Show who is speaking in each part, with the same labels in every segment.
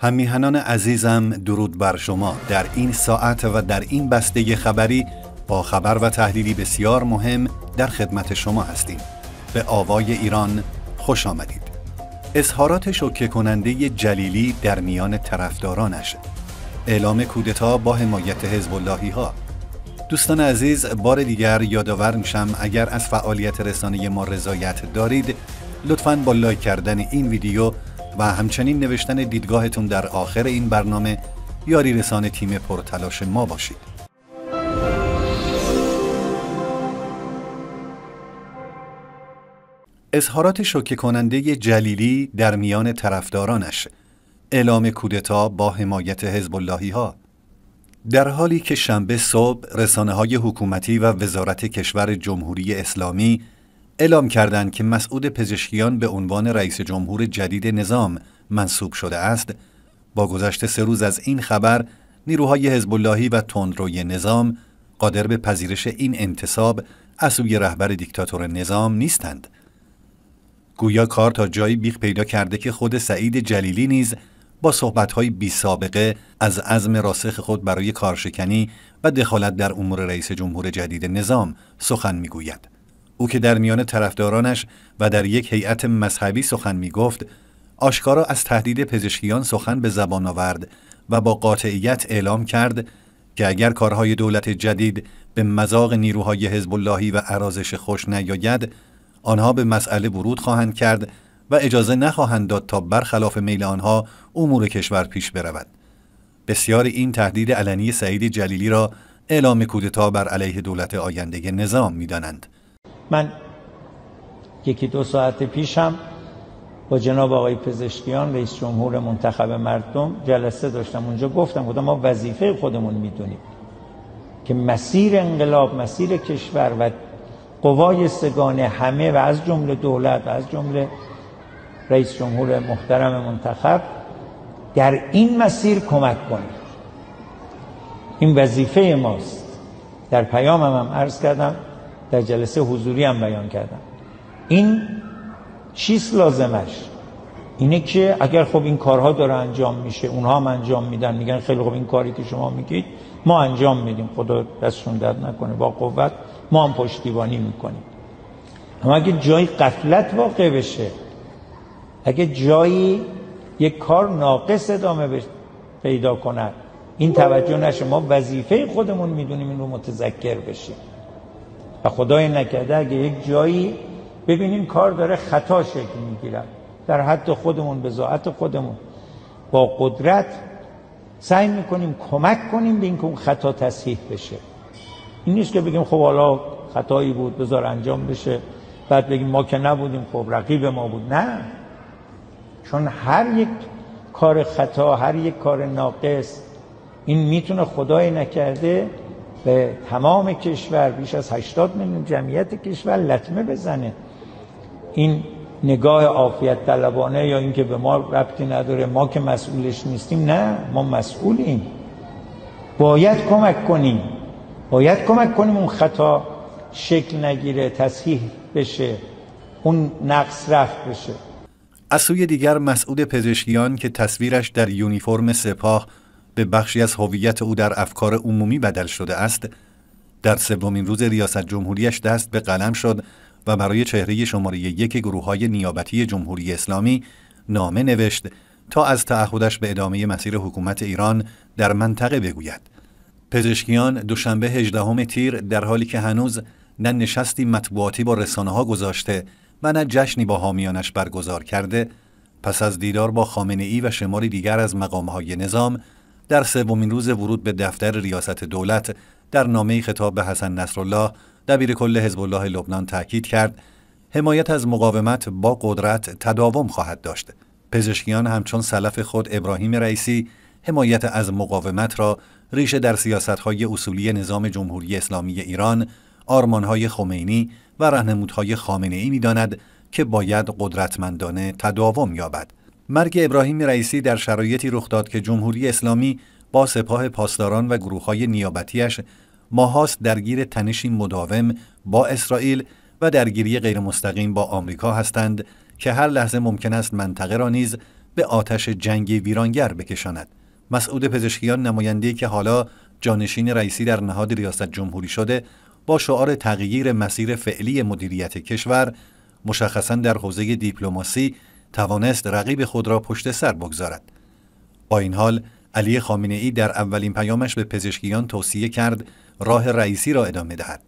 Speaker 1: همیهنان عزیزم درود بر شما در این ساعت و در این بسته خبری با خبر و تحلیلی بسیار مهم در خدمت شما هستیم به آوای ایران خوش آمدید اظهارات شوکه کننده جلیلی در میان طرفدارانش اعلام کودتا با حمایت حزب اللهی ها دوستان عزیز بار دیگر یادآور میشم اگر از فعالیت رسانه ما رضایت دارید لطفاً با لایک کردن این ویدیو و همچنین نوشتن دیدگاهتون در آخر این برنامه یاری رسان تیم پرتلاش ما باشید. اظهارات شوکه کننده جلیلی در میان طرفدارانش اعلام کودتا با حمایت حزب ها در حالی که شنبه صبح رسانه های حکومتی و وزارت کشور جمهوری اسلامی اعلام کردند که مسعود پزشکیان به عنوان رئیس جمهور جدید نظام منصوب شده است با گذشت سه روز از این خبر نیروهای حزب اللهی و تندروی نظام قادر به پذیرش این انتصاب از سوی رهبر دیکتاتور نظام نیستند گویا کار تا جایی بیخ پیدا کرده که خود سعید جلیلی نیز با صحبتهای بی سابقه از عزم راسخ خود برای کارشکنی و دخالت در امور رئیس جمهور جدید نظام سخن میگوید. او که در میان طرفدارانش و در یک هیئت مذهبی سخن می گفت آشکارا از تهدید پزشکیان سخن به زبان آورد و با قاطعیت اعلام کرد که اگر کارهای دولت جدید به مزاق نیروهای حزب اللهی و ارازش خوش نیاید آنها به مسئله ورود خواهند کرد و اجازه نخواهند داد تا برخلاف میل آنها امور کشور پیش برود بسیار این تهدید علنی سعید جلیلی را اعلام کودتا بر علیه دولت آینده نظام میدانند
Speaker 2: من یکی دو ساعت پیشم با جناب آقای پزشکیان رئیس جمهور منتخب مردم جلسه داشتم اونجا گفتم خدا ما وظیفه خودمون میدونیم که مسیر انقلاب مسیر کشور و قوای سگانه همه و از جمله دولت و از جمله رئیس جمهور محترم منتخب در این مسیر کمک کنید این وظیفه ماست در پیامم هم عرض کردم در جلسه حضوری هم بیان کردم این چیز لازمش اینه که اگر خب این کارها داره انجام میشه اونها هم انجام میدن میگن خیلی خب این کاری که شما میگید ما انجام میدیم خدا دستشون درد نکنه با قوت ما هم پشتیبانی میکنیم اما اگه جایی قفلت واقع بشه اگه جایی یک کار ناقص ادامه پیدا کند این توجه نشه ما وظیفه خودمون میدونیم این رو متذکر بشیم و خدای نکرده اگه یک جایی ببینیم کار داره خطا شکل میگیره در حد خودمون به ذات خودمون با قدرت سعی میکنیم کمک کنیم به اینکه اون خطا تصحیح بشه این نیست که بگیم خب حالا خطایی بود بذار انجام بشه بعد بگیم ما که نبودیم خب رقیب ما بود نه چون هر یک کار خطا هر یک کار ناقص این میتونه خدای نکرده به تمام کشور بیش از 80 میلیون جمعیت کشور لطمه بزنه این نگاه عافیت طلبانه یا اینکه به ما ربطی نداره ما که مسئولش نیستیم نه ما مسئولیم باید کمک کنیم باید کمک کنیم اون خطا شکل نگیره تصحیح بشه اون نقص رفت بشه
Speaker 1: از سوی دیگر مسئول پزشکیان که تصویرش در یونیفرم سپاه به بخشی از هویت او در افکار عمومی بدل شده است در سومین روز ریاست جمهوریش دست به قلم شد و برای چهره شماره یک گروه های نیابتی جمهوری اسلامی نامه نوشت تا از تعهدش به ادامه مسیر حکومت ایران در منطقه بگوید. پزشکیان دوشنبه 18 تیر در حالی که هنوز نه نشستی مطبوعاتی با رسانه ها گذاشته و نه جشنی با حامیانش برگزار کرده پس از دیدار با خامنه ای و شماری دیگر از مقام نظام در سومین روز ورود به دفتر ریاست دولت در نامه خطاب به حسن نصرالله دبیر کل حزب الله لبنان تاکید کرد حمایت از مقاومت با قدرت تداوم خواهد داشت پزشکیان همچون سلف خود ابراهیم رئیسی حمایت از مقاومت را ریشه در سیاستهای اصولی نظام جمهوری اسلامی ایران آرمانهای خمینی و رهنمودهای خامنه ای می داند که باید قدرتمندانه تداوم یابد مرگ ابراهیم رئیسی در شرایطی رخ داد که جمهوری اسلامی با سپاه پاسداران و گروههای نیابتیش ماهاست درگیر تنشی مداوم با اسرائیل و درگیری غیرمستقیم با آمریکا هستند که هر لحظه ممکن است منطقه را نیز به آتش جنگی ویرانگر بکشاند. مسعود پزشکیان نماینده‌ای که حالا جانشین رئیسی در نهاد ریاست جمهوری شده با شعار تغییر مسیر فعلی مدیریت کشور مشخصا در حوزه دیپلماسی توانست رقیب خود را پشت سر بگذارد. با این حال علی خامنه ای در اولین پیامش به پزشکیان توصیه کرد راه رئیسی را ادامه دهد.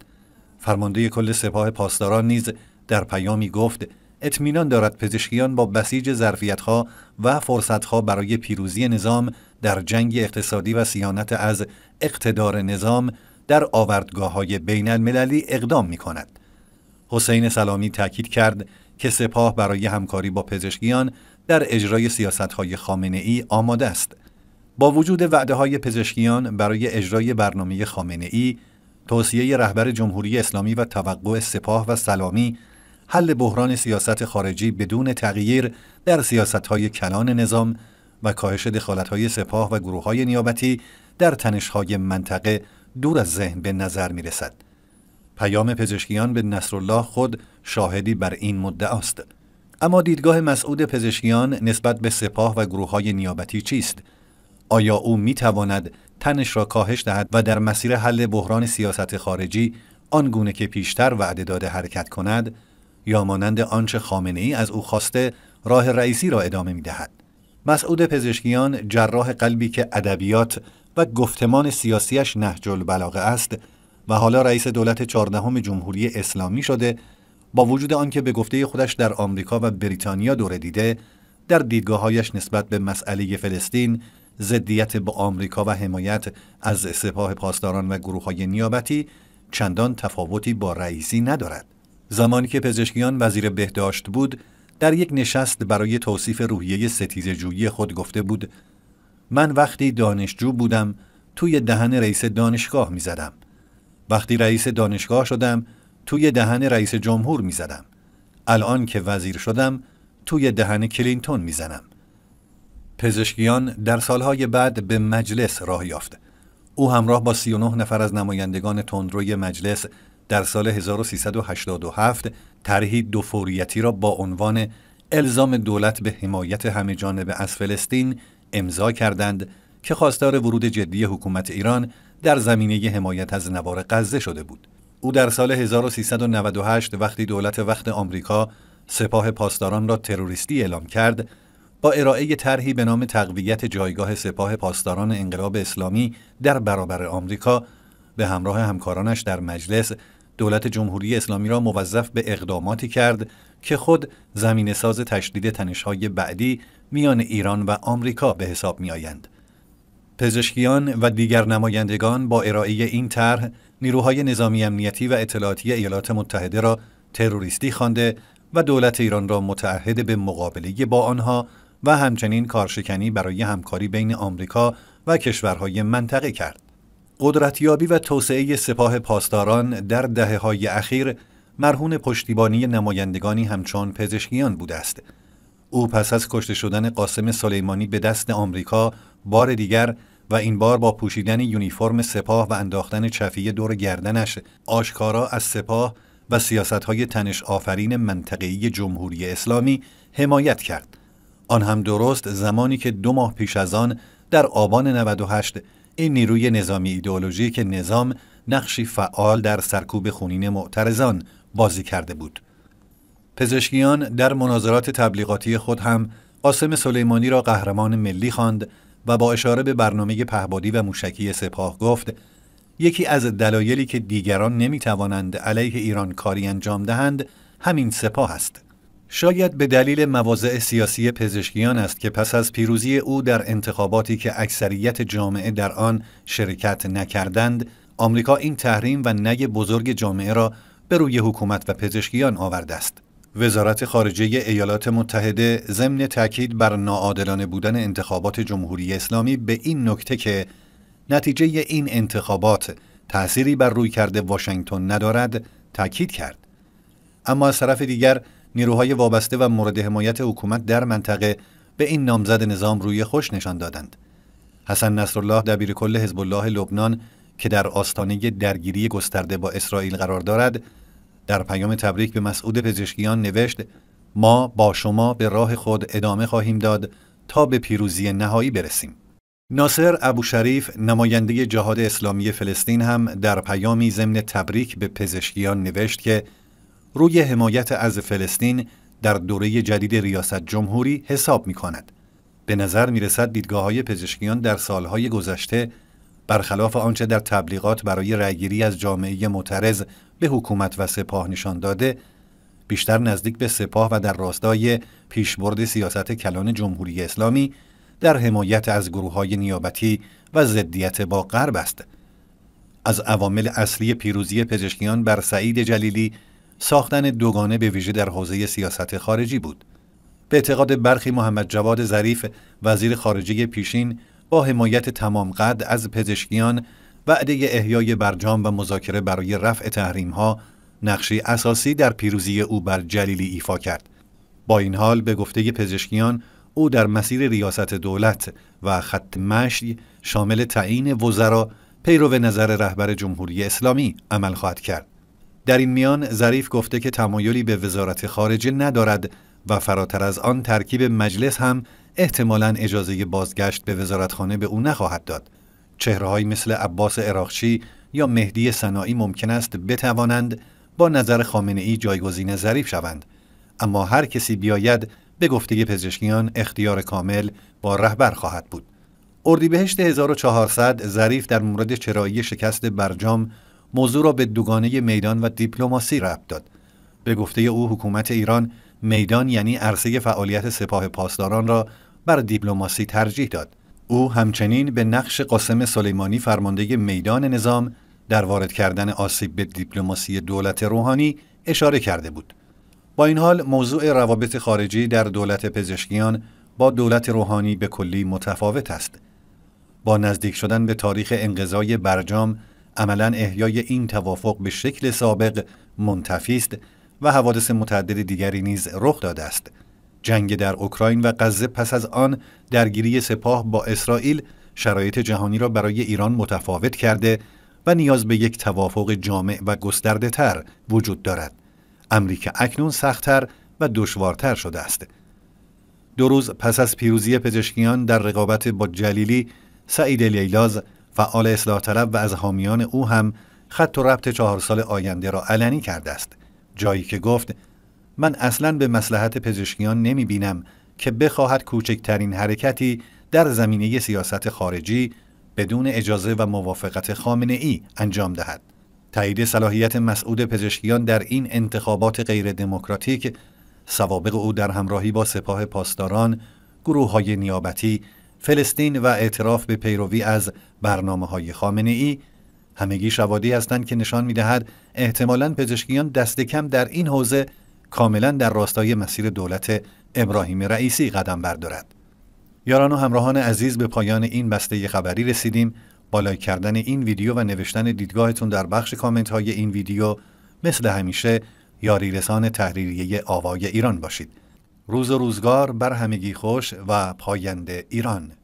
Speaker 1: فرمانده کل سپاه پاسداران نیز در پیامی گفت اطمینان دارد پزشکیان با بسیج ظرفیتها و فرصتها برای پیروزی نظام در جنگ اقتصادی و سیانت از اقتدار نظام در آوردگاه های اقدام می کند. حسین سلامی تاکید کرد که سپاه برای همکاری با پزشکیان در اجرای های خامنه ای آماده است. با وجود وعده های پزشکیان برای اجرای برنامه خامنه ای، توصیه رهبر جمهوری اسلامی و توقع سپاه و سلامی حل بحران سیاست خارجی بدون تغییر در های کلان نظام و کاهش های سپاه و گروه های نیابتی در تنشهای منطقه دور از ذهن به نظر می رسد. پیام پزشکیان به نصرالله خود شاهدی بر این است. اما دیدگاه مسعود پزشکیان نسبت به سپاه و گروه های نیابتی چیست آیا او می تواند تنش را کاهش دهد و در مسیر حل بحران سیاست خارجی آنگونه که پیشتر وعده داده حرکت کند یا مانند آنچه خامنه ای از او خواسته راه رئیسی را ادامه می دهد. مسعود پزشکیان جراح قلبی که ادبیات و گفتمان سیاسیش نهج البلاغه است و حالا رئیس دولت چهاردهم جمهوری اسلامی شده با وجود آنکه به گفته خودش در آمریکا و بریتانیا دوره دیده در دیدگاههایش نسبت به مسئله فلسطین ضدیت با آمریکا و حمایت از سپاه پاسداران و گروه های نیابتی چندان تفاوتی با رئیسی ندارد زمانی که پزشکیان وزیر بهداشت بود در یک نشست برای توصیف روحیه جویی خود گفته بود من وقتی دانشجو بودم توی دهن رئیس دانشگاه می زدم. وقتی رئیس دانشگاه شدم توی دهن رئیس جمهور میزدم الان که وزیر شدم توی دهن کلینتون میزنم پزشکیان در سالهای بعد به مجلس راه یافت او همراه با 39 نفر از نمایندگان تندروی مجلس در سال 1387 طرحی دو فوریتی را با عنوان الزام دولت به حمایت همه جانب از فلسطین امضا کردند که خواستار ورود جدی حکومت ایران در زمینه حمایت از نوار غزه شده بود او در سال 1398 وقتی دولت وقت آمریکا سپاه پاسداران را تروریستی اعلام کرد با ارائه طرحی به نام تقویت جایگاه سپاه پاسداران انقلاب اسلامی در برابر آمریکا به همراه همکارانش در مجلس دولت جمهوری اسلامی را موظف به اقداماتی کرد که خود زمین ساز تشدید تنشهای بعدی میان ایران و آمریکا به حساب می پزشکیان و دیگر نمایندگان با ارائه این طرح نیروهای نظامی امنیتی و اطلاعاتی ایالات متحده را تروریستی خوانده و دولت ایران را متعهد به مقابله با آنها و همچنین کارشکنی برای همکاری بین آمریکا و کشورهای منطقه کرد. قدرتیابی و توسعه سپاه پاسداران در دهه های اخیر مرهون پشتیبانی نمایندگانی همچون پزشکیان بوده است. او پس از کشته شدن قاسم سلیمانی به دست آمریکا بار دیگر و این بار با پوشیدن یونیفرم سپاه و انداختن چفیه دور گردنش آشکارا از سپاه و سیاستهای تنش آفرین منطقی جمهوری اسلامی حمایت کرد. آن هم درست زمانی که دو ماه پیش از آن در آبان 98 این نیروی نظامی ایدئولوژی که نظام نقشی فعال در سرکوب خونین معترضان بازی کرده بود. پزشکیان در مناظرات تبلیغاتی خود هم قاسم سلیمانی را قهرمان ملی خواند و با اشاره به برنامه پهبادی و موشکی سپاه گفت یکی از دلایلی که دیگران نمی توانند علیه ایران کاری انجام دهند همین سپاه است. شاید به دلیل مواضع سیاسی پزشکیان است که پس از پیروزی او در انتخاباتی که اکثریت جامعه در آن شرکت نکردند، آمریکا این تحریم و نگ بزرگ جامعه را به روی حکومت و پزشکیان آورده است. وزارت خارجه ایالات متحده ضمن تاکید بر ناعادلانه بودن انتخابات جمهوری اسلامی به این نکته که نتیجه این انتخابات تأثیری بر روی کرده واشنگتن ندارد تاکید کرد اما از طرف دیگر نیروهای وابسته و مورد حمایت حکومت در منطقه به این نامزد نظام روی خوش نشان دادند حسن نصرالله دبیر کل حزب الله لبنان که در آستانه درگیری گسترده با اسرائیل قرار دارد در پیام تبریک به مسعود پزشکیان نوشت ما با شما به راه خود ادامه خواهیم داد تا به پیروزی نهایی برسیم. ناصر ابو شریف نماینده جهاد اسلامی فلسطین هم در پیامی ضمن تبریک به پزشکیان نوشت که روی حمایت از فلسطین در دوره جدید ریاست جمهوری حساب می کند. به نظر می رسد دیدگاه های پزشکیان در سالهای گذشته برخلاف آنچه در تبلیغات برای رأیگیری از جامعه معترض به حکومت و سپاه نشان داده بیشتر نزدیک به سپاه و در راستای پیشبرد سیاست کلان جمهوری اسلامی در حمایت از گروه های نیابتی و ضدیت با غرب است از عوامل اصلی پیروزی پزشکیان بر سعید جلیلی ساختن دوگانه به ویژه در حوزه سیاست خارجی بود به اعتقاد برخی محمد جواد ظریف وزیر خارجه پیشین با حمایت تمام قد از پزشکیان وعده احیای برجام و مذاکره برای رفع تحریم ها نقشی اساسی در پیروزی او بر جلیلی ایفا کرد. با این حال به گفته پزشکیان او در مسیر ریاست دولت و خط مشی شامل تعیین وزرا پیرو نظر رهبر جمهوری اسلامی عمل خواهد کرد. در این میان ظریف گفته که تمایلی به وزارت خارجه ندارد و فراتر از آن ترکیب مجلس هم احتمالا اجازه بازگشت به وزارتخانه به او نخواهد داد. چهرههایی مثل عباس عراقچی یا مهدی صناعی ممکن است بتوانند با نظر خامنه ای جایگزین ظریف شوند اما هر کسی بیاید به گفته پزشکیان اختیار کامل با رهبر خواهد بود اردیبهشت 1400 ظریف در مورد چرایی شکست برجام موضوع را به دوگانه میدان و دیپلماسی ربط داد به گفته او حکومت ایران میدان یعنی عرصه فعالیت سپاه پاسداران را بر دیپلماسی ترجیح داد او همچنین به نقش قاسم سلیمانی فرمانده میدان نظام در وارد کردن آسیب به دیپلماسی دولت روحانی اشاره کرده بود با این حال موضوع روابط خارجی در دولت پزشکیان با دولت روحانی به کلی متفاوت است با نزدیک شدن به تاریخ انقضای برجام عملا احیای این توافق به شکل سابق منتفی است و حوادث متعدد دیگری نیز رخ داده است. جنگ در اوکراین و غزه پس از آن درگیری سپاه با اسرائیل شرایط جهانی را برای ایران متفاوت کرده و نیاز به یک توافق جامع و گسترده تر وجود دارد. امریکا اکنون سختتر و دشوارتر شده است. دو روز پس از پیروزی پزشکیان در رقابت با جلیلی، سعید لیلاز فعال اصلاح طلب و از حامیان او هم خط و ربط چهار سال آینده را علنی کرده است. جایی که گفت من اصلا به مسلحت پزشکیان نمی بینم که بخواهد کوچکترین حرکتی در زمینه سیاست خارجی بدون اجازه و موافقت خامنه ای انجام دهد. تایید صلاحیت مسعود پزشکیان در این انتخابات غیر دموکراتیک سوابق او در همراهی با سپاه پاسداران، گروه های نیابتی، فلسطین و اعتراف به پیروی از برنامه های خامنه ای همگی شواهدی هستند که نشان میدهد احتمالا پزشکیان دست کم در این حوزه کاملا در راستای مسیر دولت ابراهیم رئیسی قدم بردارد. یاران و همراهان عزیز به پایان این بسته خبری رسیدیم. بالای کردن این ویدیو و نوشتن دیدگاهتون در بخش کامنت های این ویدیو مثل همیشه یاری رسان تحریریه آوای ایران باشید. روز و روزگار بر همگی خوش و پاینده ایران.